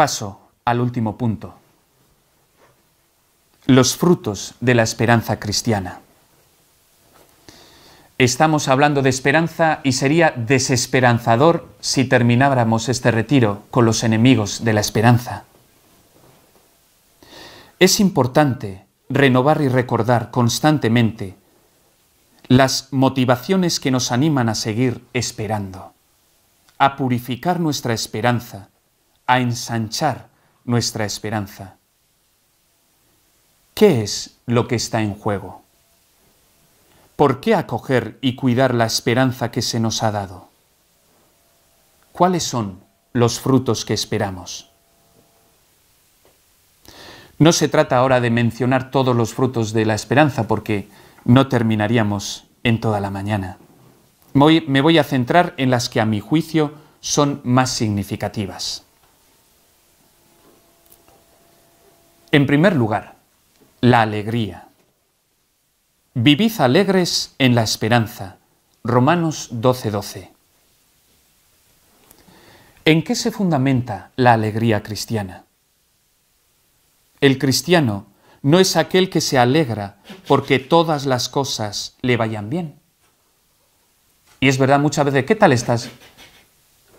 paso al último punto. Los frutos de la esperanza cristiana. Estamos hablando de esperanza y sería desesperanzador si termináramos este retiro con los enemigos de la esperanza. Es importante renovar y recordar constantemente las motivaciones que nos animan a seguir esperando, a purificar nuestra esperanza a ensanchar nuestra esperanza. ¿Qué es lo que está en juego? ¿Por qué acoger y cuidar la esperanza que se nos ha dado? ¿Cuáles son los frutos que esperamos? No se trata ahora de mencionar todos los frutos de la esperanza porque no terminaríamos en toda la mañana. me voy a centrar en las que a mi juicio son más significativas. En primer lugar, la alegría. Vivid alegres en la esperanza. Romanos 12:12. 12. ¿En qué se fundamenta la alegría cristiana? El cristiano no es aquel que se alegra porque todas las cosas le vayan bien. Y es verdad muchas veces, ¿qué tal estás?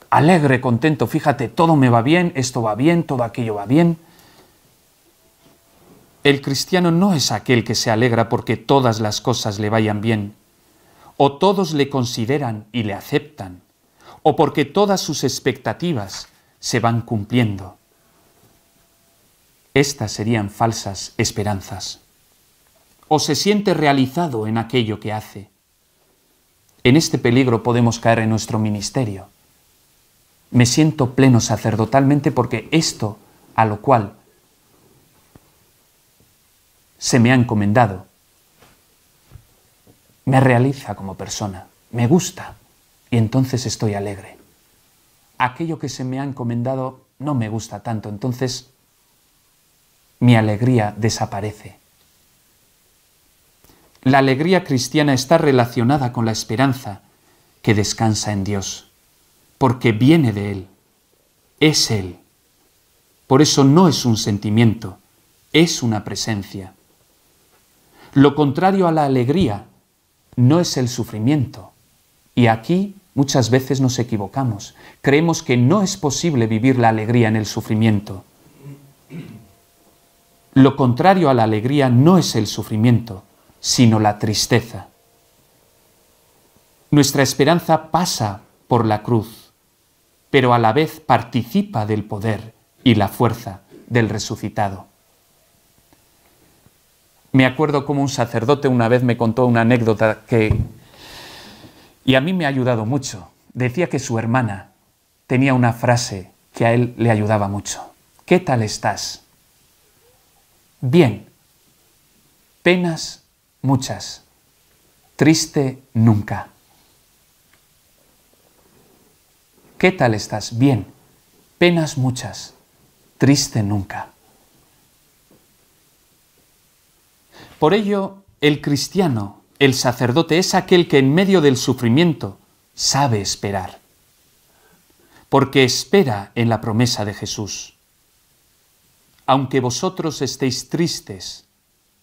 Alegre, contento, fíjate, todo me va bien, esto va bien, todo aquello va bien. El cristiano no es aquel que se alegra porque todas las cosas le vayan bien, o todos le consideran y le aceptan, o porque todas sus expectativas se van cumpliendo. Estas serían falsas esperanzas. O se siente realizado en aquello que hace. En este peligro podemos caer en nuestro ministerio. Me siento pleno sacerdotalmente porque esto a lo cual se me ha encomendado. Me realiza como persona, me gusta y entonces estoy alegre. Aquello que se me ha encomendado no me gusta tanto, entonces mi alegría desaparece. La alegría cristiana está relacionada con la esperanza que descansa en Dios, porque viene de Él, es Él. Por eso no es un sentimiento, es una presencia. Lo contrario a la alegría no es el sufrimiento. Y aquí muchas veces nos equivocamos. Creemos que no es posible vivir la alegría en el sufrimiento. Lo contrario a la alegría no es el sufrimiento, sino la tristeza. Nuestra esperanza pasa por la cruz, pero a la vez participa del poder y la fuerza del resucitado. Me acuerdo como un sacerdote una vez me contó una anécdota que... Y a mí me ha ayudado mucho. Decía que su hermana tenía una frase que a él le ayudaba mucho. ¿Qué tal estás? Bien. Penas muchas. Triste nunca. ¿Qué tal estás? Bien. Penas muchas. Triste nunca. Por ello, el cristiano, el sacerdote, es aquel que en medio del sufrimiento sabe esperar, porque espera en la promesa de Jesús. Aunque vosotros estéis tristes,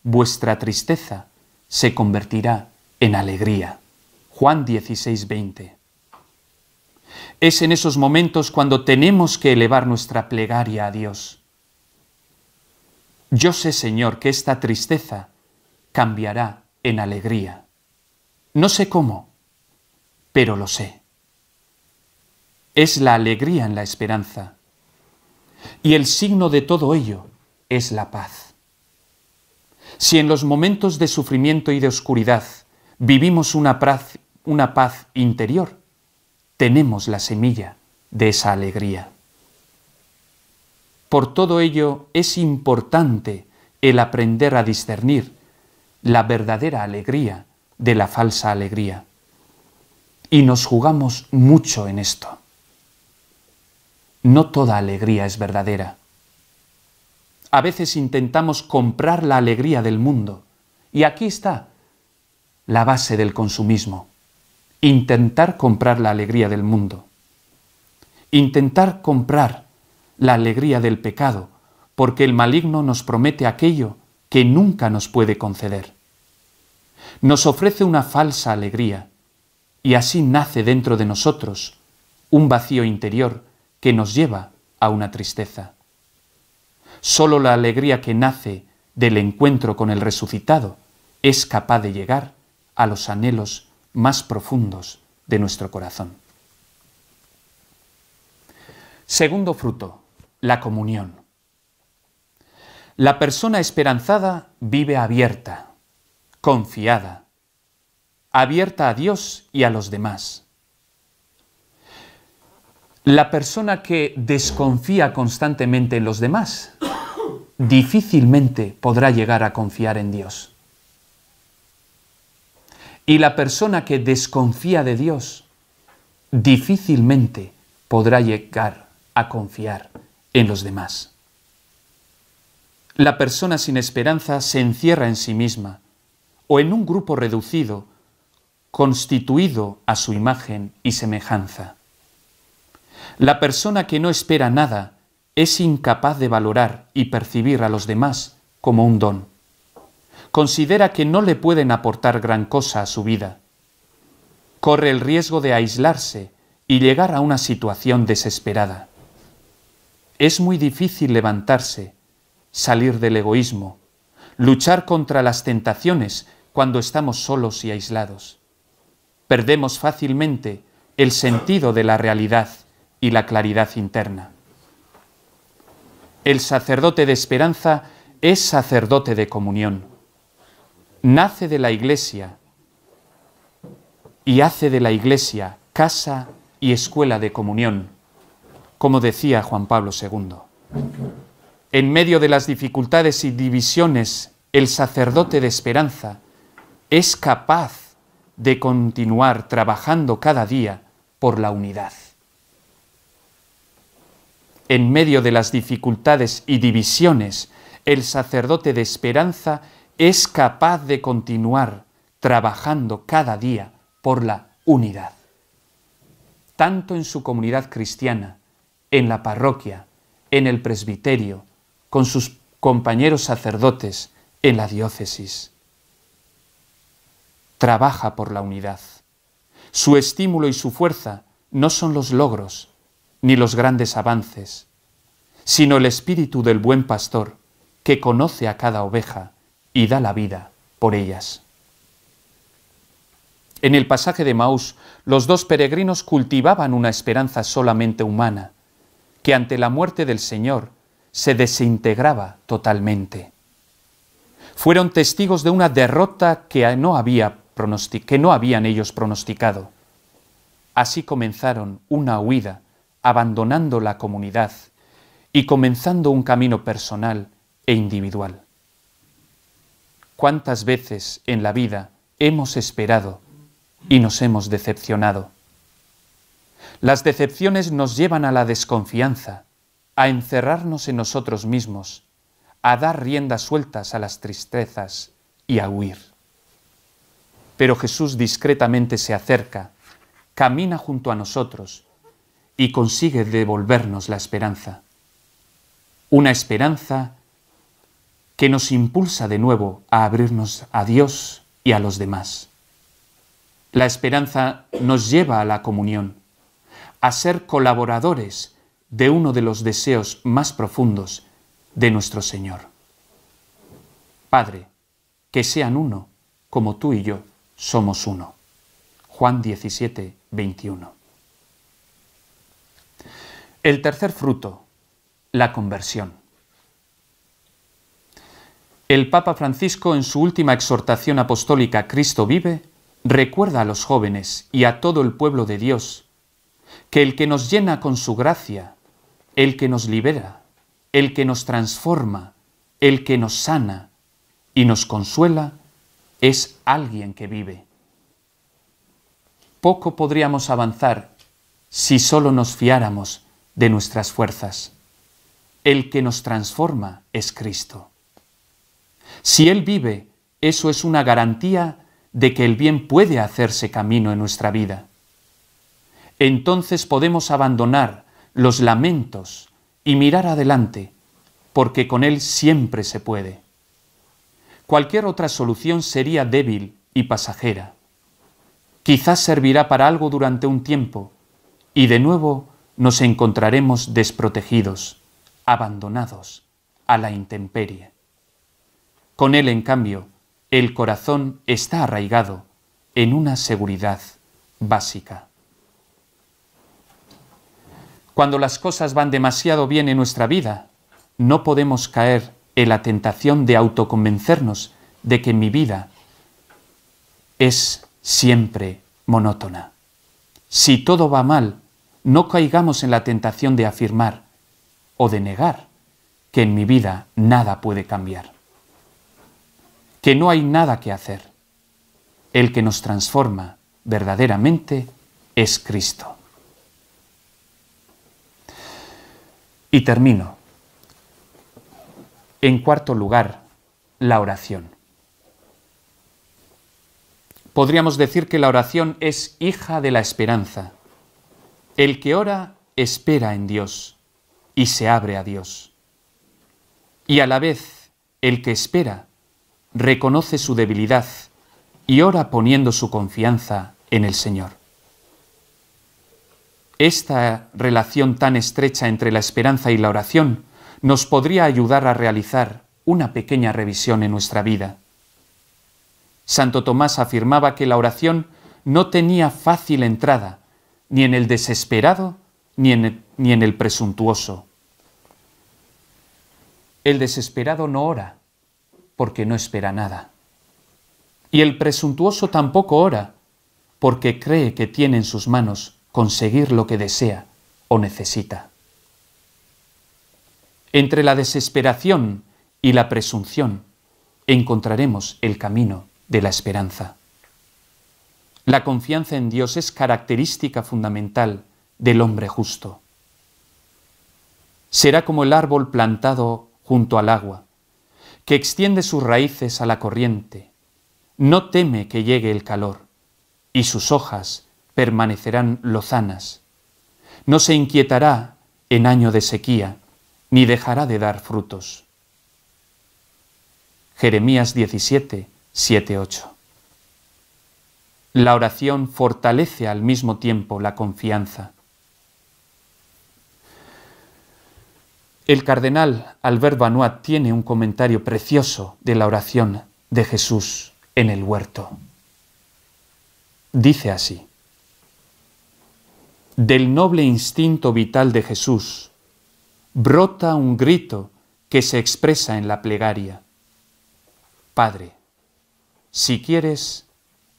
vuestra tristeza se convertirá en alegría. Juan 16, 20. Es en esos momentos cuando tenemos que elevar nuestra plegaria a Dios. Yo sé, Señor, que esta tristeza cambiará en alegría. No sé cómo, pero lo sé. Es la alegría en la esperanza. Y el signo de todo ello es la paz. Si en los momentos de sufrimiento y de oscuridad vivimos una paz, interior, tenemos la semilla de esa alegría. Por todo ello es importante el aprender a discernir la verdadera alegría de la falsa alegría. Y nos jugamos mucho en esto. No toda alegría es verdadera. A veces intentamos comprar la alegría del mundo. Y aquí está la base del consumismo. Intentar comprar la alegría del mundo. Intentar comprar la alegría del pecado, porque el maligno nos promete aquello que nunca nos puede conceder. Nos ofrece una falsa alegría, y así nace dentro de nosotros un vacío interior que nos lleva a una tristeza. Solo la alegría que nace del encuentro con el resucitado es capaz de llegar a los anhelos más profundos de nuestro corazón. Segundo fruto, la comunión. La persona esperanzada vive abierta, confiada, abierta a Dios y a los demás. La persona que desconfía constantemente en los demás difícilmente podrá llegar a confiar en Dios. Y la persona que desconfía de Dios difícilmente podrá llegar a confiar en los demás. La persona sin esperanza se encierra en sí misma o en un grupo reducido, constituido a su imagen y semejanza. La persona que no espera nada es incapaz de valorar y percibir a los demás como un don. Considera que no le pueden aportar gran cosa a su vida. Corre el riesgo de aislarse y llegar a una situación desesperada. Es muy difícil levantarse salir del egoísmo, luchar contra las tentaciones cuando estamos solos y aislados. Perdemos fácilmente el sentido de la realidad y la claridad interna. El sacerdote de esperanza es sacerdote de comunión. Nace de la iglesia y hace de la iglesia casa y escuela de comunión, como decía Juan Pablo II. En medio de las dificultades y divisiones, el sacerdote de esperanza es capaz de continuar trabajando cada día por la unidad. En medio de las dificultades y divisiones, el sacerdote de esperanza es capaz de continuar trabajando cada día por la unidad, tanto en su comunidad cristiana, en la parroquia, en el presbiterio, con sus compañeros sacerdotes en la diócesis. Trabaja por la unidad. Su estímulo y su fuerza no son los logros ni los grandes avances, sino el espíritu del buen pastor que conoce a cada oveja y da la vida por ellas. En el pasaje de Maús, los dos peregrinos cultivaban una esperanza solamente humana, que ante la muerte del Señor se desintegraba totalmente. Fueron testigos de una derrota que no, que no habían ellos pronosticado. Así comenzaron una huida, abandonando la comunidad y comenzando un camino personal e individual. ¿Cuántas veces en la vida hemos esperado y nos hemos decepcionado? Las decepciones nos llevan a la desconfianza, a encerrarnos en nosotros mismos, a dar riendas sueltas a las tristezas y a huir. Pero Jesús discretamente se acerca, camina junto a nosotros y consigue devolvernos la esperanza. Una esperanza que nos impulsa de nuevo a abrirnos a Dios y a los demás. La esperanza nos lleva a la comunión, a ser colaboradores de uno de los deseos más profundos de nuestro Señor. Padre, que sean uno como tú y yo somos uno. Juan 17, 21. El tercer fruto, la conversión. El Papa Francisco en su última exhortación apostólica Cristo vive, recuerda a los jóvenes y a todo el pueblo de Dios que el que nos llena con su gracia el que nos libera, el que nos transforma, el que nos sana y nos consuela, es alguien que vive. Poco podríamos avanzar si solo nos fiáramos de nuestras fuerzas. El que nos transforma es Cristo. Si Él vive, eso es una garantía de que el bien puede hacerse camino en nuestra vida. Entonces podemos abandonar los lamentos y mirar adelante, porque con Él siempre se puede. Cualquier otra solución sería débil y pasajera. Quizás servirá para algo durante un tiempo y de nuevo nos encontraremos desprotegidos, abandonados, a la intemperie. Con Él, en cambio, el corazón está arraigado en una seguridad básica. Cuando las cosas van demasiado bien en nuestra vida, no podemos caer en la tentación de autoconvencernos de que mi vida es siempre monótona. Si todo va mal, no caigamos en la tentación de afirmar o de negar que en mi vida nada puede cambiar, que no hay nada que hacer. El que nos transforma verdaderamente es Cristo. Y termino. En cuarto lugar, la oración. Podríamos decir que la oración es hija de la esperanza. El que ora espera en Dios y se abre a Dios. Y a la vez, el que espera reconoce su debilidad y ora poniendo su confianza en el Señor. Esta relación tan estrecha entre la esperanza y la oración nos podría ayudar a realizar una pequeña revisión en nuestra vida. Santo Tomás afirmaba que la oración no tenía fácil entrada, ni en el desesperado, ni en el, ni en el presuntuoso. El desesperado no ora porque no espera nada. Y el presuntuoso tampoco ora porque cree que tiene en sus manos conseguir lo que desea o necesita. Entre la desesperación y la presunción encontraremos el camino de la esperanza. La confianza en Dios es característica fundamental del hombre justo. Será como el árbol plantado junto al agua, que extiende sus raíces a la corriente, no teme que llegue el calor, y sus hojas permanecerán lozanas. No se inquietará en año de sequía, ni dejará de dar frutos. Jeremías 17, 7, 8. La oración fortalece al mismo tiempo la confianza. El cardenal Albert Banoit tiene un comentario precioso de la oración de Jesús en el huerto. Dice así. Del noble instinto vital de Jesús brota un grito que se expresa en la plegaria. Padre, si quieres,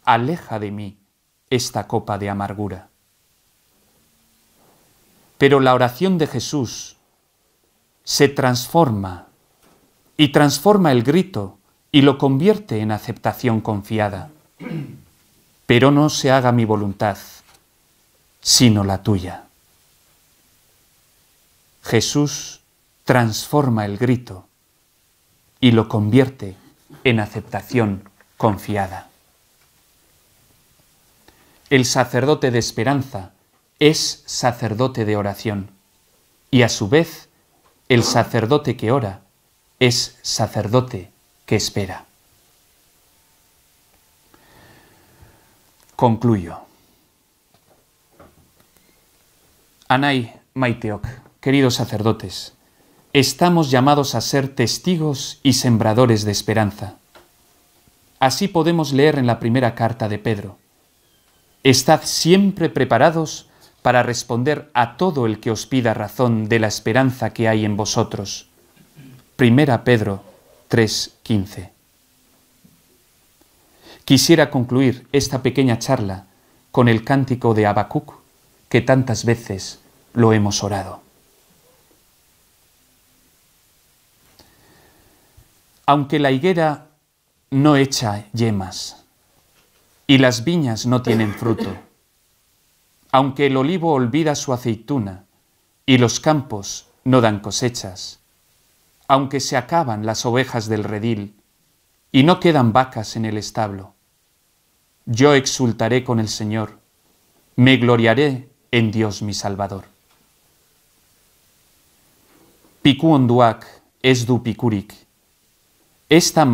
aleja de mí esta copa de amargura. Pero la oración de Jesús se transforma y transforma el grito y lo convierte en aceptación confiada. Pero no se haga mi voluntad, sino la tuya. Jesús transforma el grito y lo convierte en aceptación confiada. El sacerdote de esperanza es sacerdote de oración y a su vez el sacerdote que ora es sacerdote que espera. Concluyo. Anay, Maiteok, queridos sacerdotes, estamos llamados a ser testigos y sembradores de esperanza. Así podemos leer en la primera carta de Pedro. Estad siempre preparados para responder a todo el que os pida razón de la esperanza que hay en vosotros. Primera Pedro 3:15. Quisiera concluir esta pequeña charla con el cántico de Abacuc que tantas veces lo hemos orado. Aunque la higuera no echa yemas y las viñas no tienen fruto, aunque el olivo olvida su aceituna y los campos no dan cosechas, aunque se acaban las ovejas del redil y no quedan vacas en el establo, yo exultaré con el Señor, me gloriaré en Dios mi Salvador. Piku onduak ez du pikurik, Esta